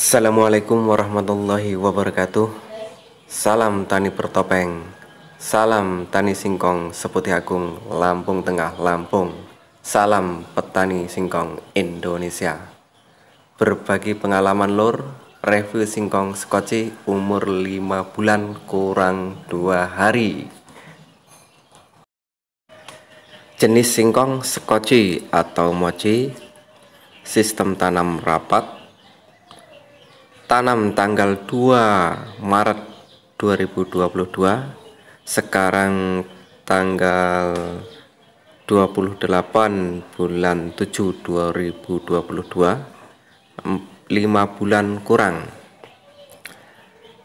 Assalamualaikum warahmatullahi wabarakatuh Salam Tani Pertopeng Salam Tani Singkong Seputih Agung Lampung Tengah Lampung Salam Petani Singkong Indonesia Berbagi pengalaman lor Review singkong skoci umur 5 bulan kurang 2 hari Jenis singkong skoci atau mochi Sistem tanam rapat tanam tanggal 2 Maret 2022 sekarang tanggal 28 bulan 7 2022 5 bulan kurang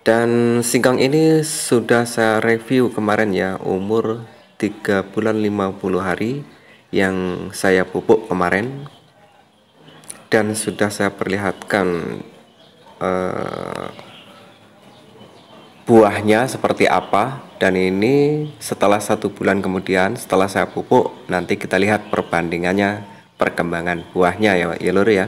dan singkong ini sudah saya review kemarin ya umur 3 bulan 50 hari yang saya pupuk kemarin dan sudah saya perlihatkan Eh, buahnya seperti apa dan ini setelah satu bulan kemudian setelah saya pupuk nanti kita lihat perbandingannya perkembangan buahnya ya ya lur ya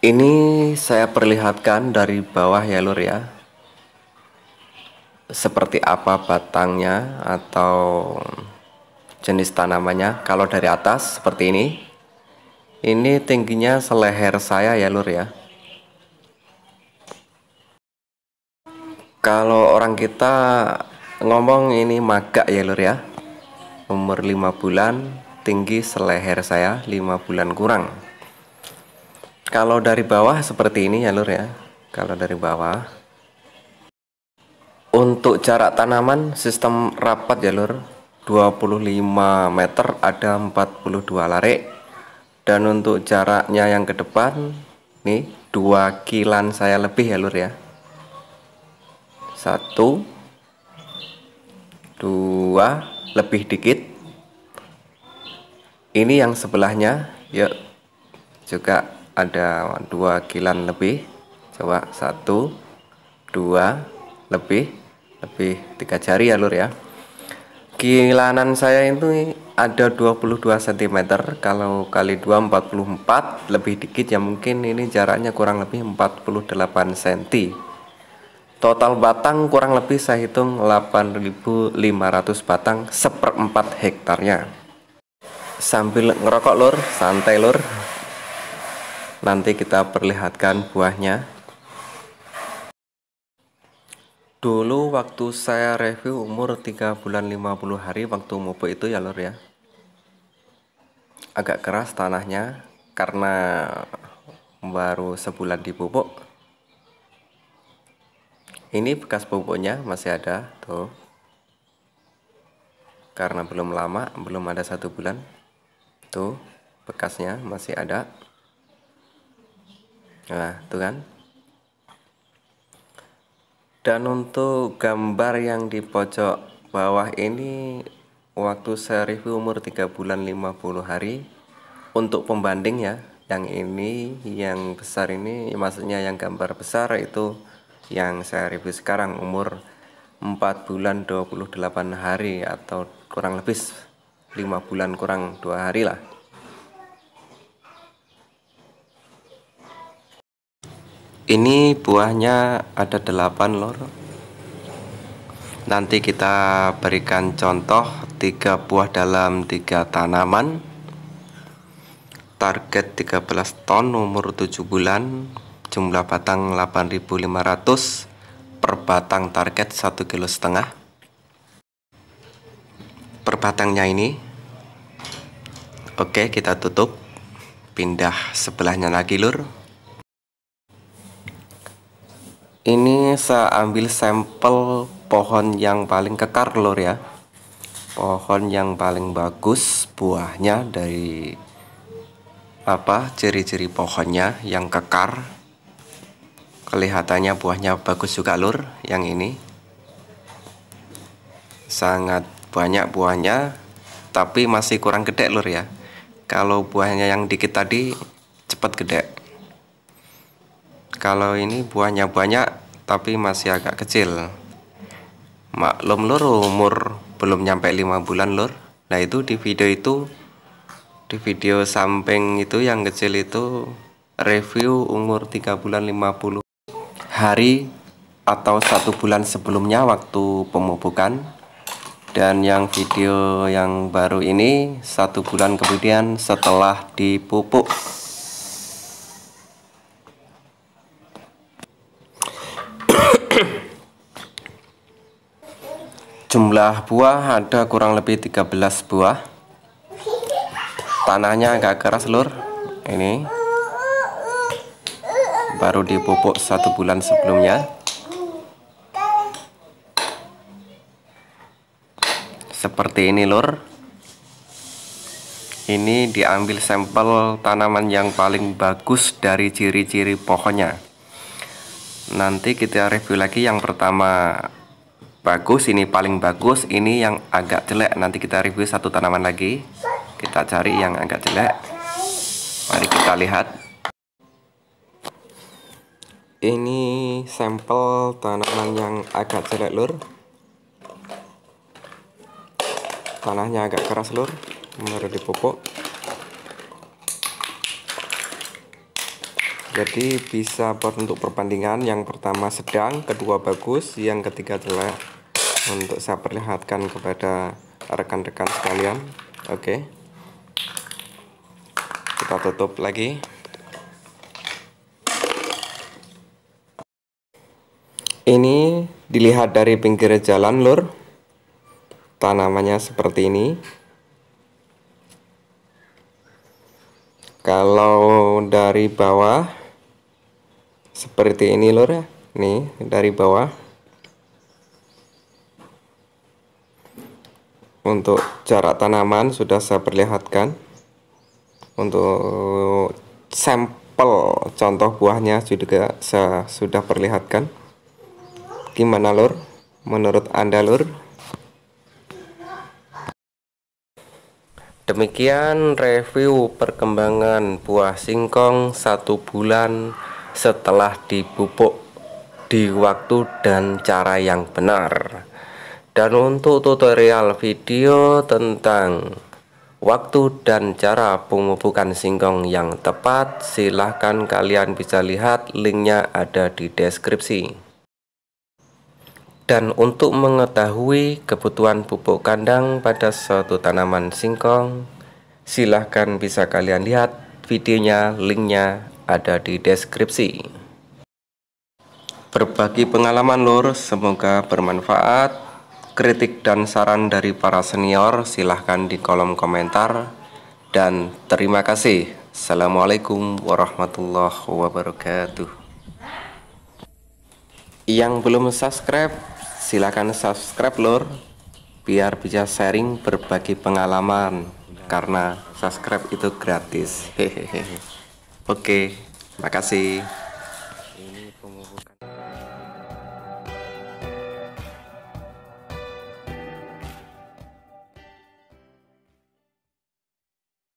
ini saya perlihatkan dari bawah ya lur ya seperti apa batangnya atau jenis tanamannya kalau dari atas seperti ini ini tingginya seleher saya ya lur ya Kalau orang kita ngomong ini maga ya lur ya. Umur 5 bulan, tinggi seleher saya 5 bulan kurang. Kalau dari bawah seperti ini ya lur ya. Kalau dari bawah. Untuk jarak tanaman sistem rapat ya lur. 25 meter ada 42 larik. Dan untuk jaraknya yang ke depan nih 2 kilan saya lebih ya lur ya satu dua lebih dikit ini yang sebelahnya yuk juga ada dua kilan lebih coba satu dua lebih lebih tiga jari ya lur ya kilanan saya itu ada 22 cm kalau kali 2 44 lebih dikit ya mungkin ini jaraknya kurang lebih 48 cm Total batang kurang lebih saya hitung 8.500 batang seperempat hektarnya. Sambil ngerokok lur, santai lur. Nanti kita perlihatkan buahnya. Dulu waktu saya review umur 3 bulan 50 hari waktu mopo itu ya lur ya. Agak keras tanahnya karena baru sebulan dipupuk ini bekas pupuknya masih ada tuh. Karena belum lama, belum ada satu bulan. Tuh, bekasnya masih ada. Nah, tuh kan. Dan untuk gambar yang di pojok bawah ini waktu serif umur 3 bulan 50 hari untuk pembanding ya. Yang ini yang besar ini maksudnya yang gambar besar itu yang saya review sekarang umur 4 bulan 28 hari atau kurang lebih 5 bulan kurang 2 hari lah ini buahnya ada 8 lor nanti kita berikan contoh 3 buah dalam 3 tanaman target 13 ton umur 7 bulan jumlah batang 8.500 per batang target 1 kilo setengah per batangnya ini oke kita tutup pindah sebelahnya lagi lur ini saya ambil sampel pohon yang paling kekar lur ya pohon yang paling bagus buahnya dari apa ciri-ciri pohonnya yang kekar kelihatannya buahnya bagus juga lur yang ini sangat banyak buahnya tapi masih kurang gede lur ya kalau buahnya yang dikit tadi cepat gede kalau ini buahnya banyak tapi masih agak kecil maklum lur umur belum nyampe 5 bulan lur nah itu di video itu di video samping itu yang kecil itu review umur 3 bulan 50 hari atau satu bulan sebelumnya waktu pemupukan dan yang video yang baru ini satu bulan kemudian setelah dipupuk jumlah buah ada kurang lebih 13 buah tanahnya agak keras lur ini baru dipupuk satu bulan sebelumnya seperti ini lor. ini diambil sampel tanaman yang paling bagus dari ciri-ciri pohonnya nanti kita review lagi yang pertama bagus ini paling bagus ini yang agak jelek nanti kita review satu tanaman lagi kita cari yang agak jelek mari kita lihat ini sampel tanaman yang agak jelek lur tanahnya agak keras lur baru dipupuk jadi bisa buat untuk perbandingan yang pertama sedang kedua bagus yang ketiga jelek untuk saya perlihatkan kepada rekan-rekan sekalian oke okay. kita tutup lagi Ini dilihat dari pinggir jalan lur. Tanamannya seperti ini. Kalau dari bawah seperti ini lur ya. Nih, dari bawah. Untuk jarak tanaman sudah saya perlihatkan. Untuk sampel contoh buahnya juga saya sudah perlihatkan. Gimana lur? Menurut Anda lur? Demikian review perkembangan buah singkong satu bulan setelah dipupuk di waktu dan cara yang benar. Dan untuk tutorial video tentang waktu dan cara pemupukan singkong yang tepat silahkan kalian bisa lihat linknya ada di deskripsi dan untuk mengetahui kebutuhan pupuk kandang pada suatu tanaman singkong silahkan bisa kalian lihat videonya linknya ada di deskripsi berbagi pengalaman lur semoga bermanfaat kritik dan saran dari para senior silahkan di kolom komentar dan terima kasih Assalamualaikum warahmatullahi wabarakatuh yang belum subscribe Silahkan subscribe lor biar bisa sharing berbagi pengalaman karena subscribe itu gratis. Hehehe. Oke, okay, makasih.